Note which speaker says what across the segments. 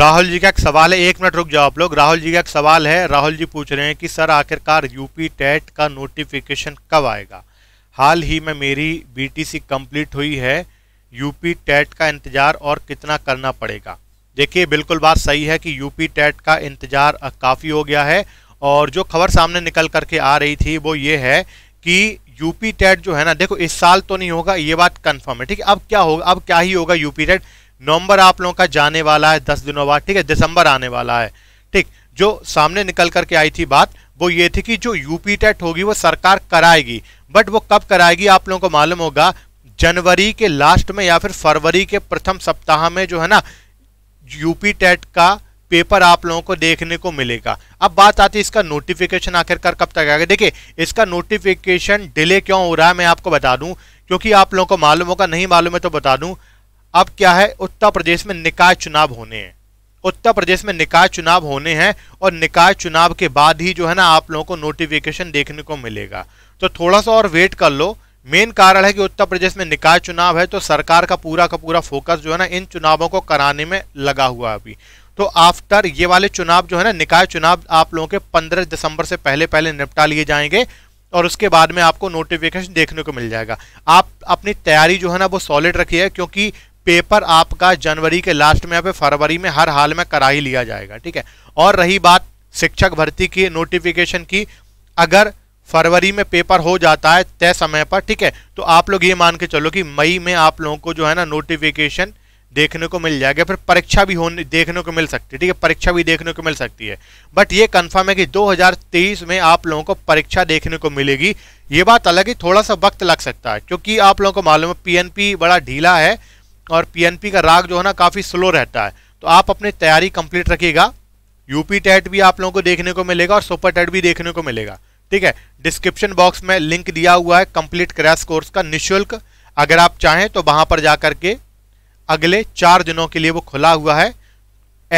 Speaker 1: राहुल जी का एक सवाल है एक मिनट रुक जाओ आप लोग राहुल जी का एक सवाल है राहुल जी पूछ रहे हैं कि सर आखिरकार यूपी टेट का नोटिफिकेशन कब आएगा हाल ही में मेरी बीटीसी कंप्लीट हुई है यूपी टेट का इंतज़ार और कितना करना पड़ेगा देखिए बिल्कुल बात सही है कि यूपी टेट का इंतज़ार काफ़ी हो गया है और जो खबर सामने निकल करके आ रही थी वो ये है कि यूपी टेट जो है ना देखो इस साल तो नहीं होगा ये बात कन्फर्म है ठीक है अब क्या होगा अब क्या ही होगा यूपी टेट नवंबर आप लोगों का जाने वाला है दस दिनों बाद ठीक है दिसंबर आने वाला है ठीक जो सामने निकल करके आई थी बात वो ये थी कि जो यूपी टेट होगी वो सरकार कराएगी बट वो कब कराएगी आप लोगों को मालूम होगा जनवरी के लास्ट में या फिर फरवरी के प्रथम सप्ताह में जो है ना यूपी टेट का पेपर आप लोगों को देखने को मिलेगा अब बात आती है इसका नोटिफिकेशन आखिरकार कब तक आएगा देखिए इसका नोटिफिकेशन डिले क्यों हो रहा है मैं आपको बता दूं क्योंकि आप लोगों को मालूम होगा नहीं मालूम है तो बता दूं अब क्या है उत्तर प्रदेश में निकाय चुनाव होने हैं उत्तर प्रदेश में निकाय चुनाव होने हैं और निकाय चुनाव के बाद ही जो है ना आप लोगों को नोटिफिकेशन देखने को मिलेगा तो थोड़ा सा और वेट कर लो मेन कारण है कि उत्तर प्रदेश में निकाय चुनाव है तो सरकार का पूरा का पूरा फोकस जो है ना इन चुनावों को कराने में लगा हुआ अभी तो आफ्टर ये वाले चुनाव जो है ना निकाय चुनाव आप लोगों के 15 दिसंबर से पहले पहले निपटा लिए जाएंगे और उसके बाद में आपको नोटिफिकेशन देखने को मिल जाएगा आप अपनी तैयारी जो है ना वो सॉलिड रखिए क्योंकि पेपर आपका जनवरी के लास्ट में या फिर फरवरी में हर हाल में करा ही लिया जाएगा ठीक है और रही बात शिक्षक भर्ती की नोटिफिकेशन की अगर फरवरी में पेपर हो जाता है तय समय पर ठीक है तो आप लोग ये मान के चलो कि मई में आप लोगों को जो है ना नोटिफिकेशन देखने को मिल जाएगा फिर परीक्षा भी होने देखने को मिल सकती है ठीक है परीक्षा भी देखने को मिल सकती है बट ये कंफर्म है कि 2023 में आप लोगों को परीक्षा देखने को मिलेगी ये बात अलग ही थोड़ा सा वक्त लग सकता है क्योंकि आप लोगों को मालूम है पीएनपी बड़ा ढीला है और पीएनपी का राग जो है ना काफ़ी स्लो रहता है तो आप अपनी तैयारी कंप्लीट रखिएगा यूपी टेट भी आप लोगों को देखने को मिलेगा और सुपर टेट भी देखने को मिलेगा ठीक है डिस्क्रिप्शन बॉक्स में लिंक दिया हुआ है कंप्लीट क्रैश कोर्स का निःशुल्क अगर आप चाहें तो वहाँ पर जा के अगले चार दिनों के लिए वो खुला हुआ है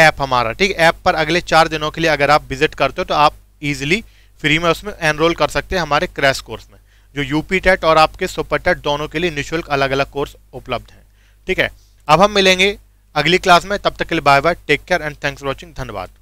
Speaker 1: ऐप हमारा ठीक है ऐप पर अगले चार दिनों के लिए अगर आप विजिट करते हो तो आप ईजिली फ्री में उसमें एनरोल कर सकते हैं हमारे क्रैश कोर्स में जो यूपी टेट और आपके सुपर टेट दोनों के लिए निःशुल्क अलग अलग कोर्स उपलब्ध हैं ठीक है अब हम मिलेंगे अगली क्लास में तब तक के लिए bye bye take care and thanks for watching धन्यवाद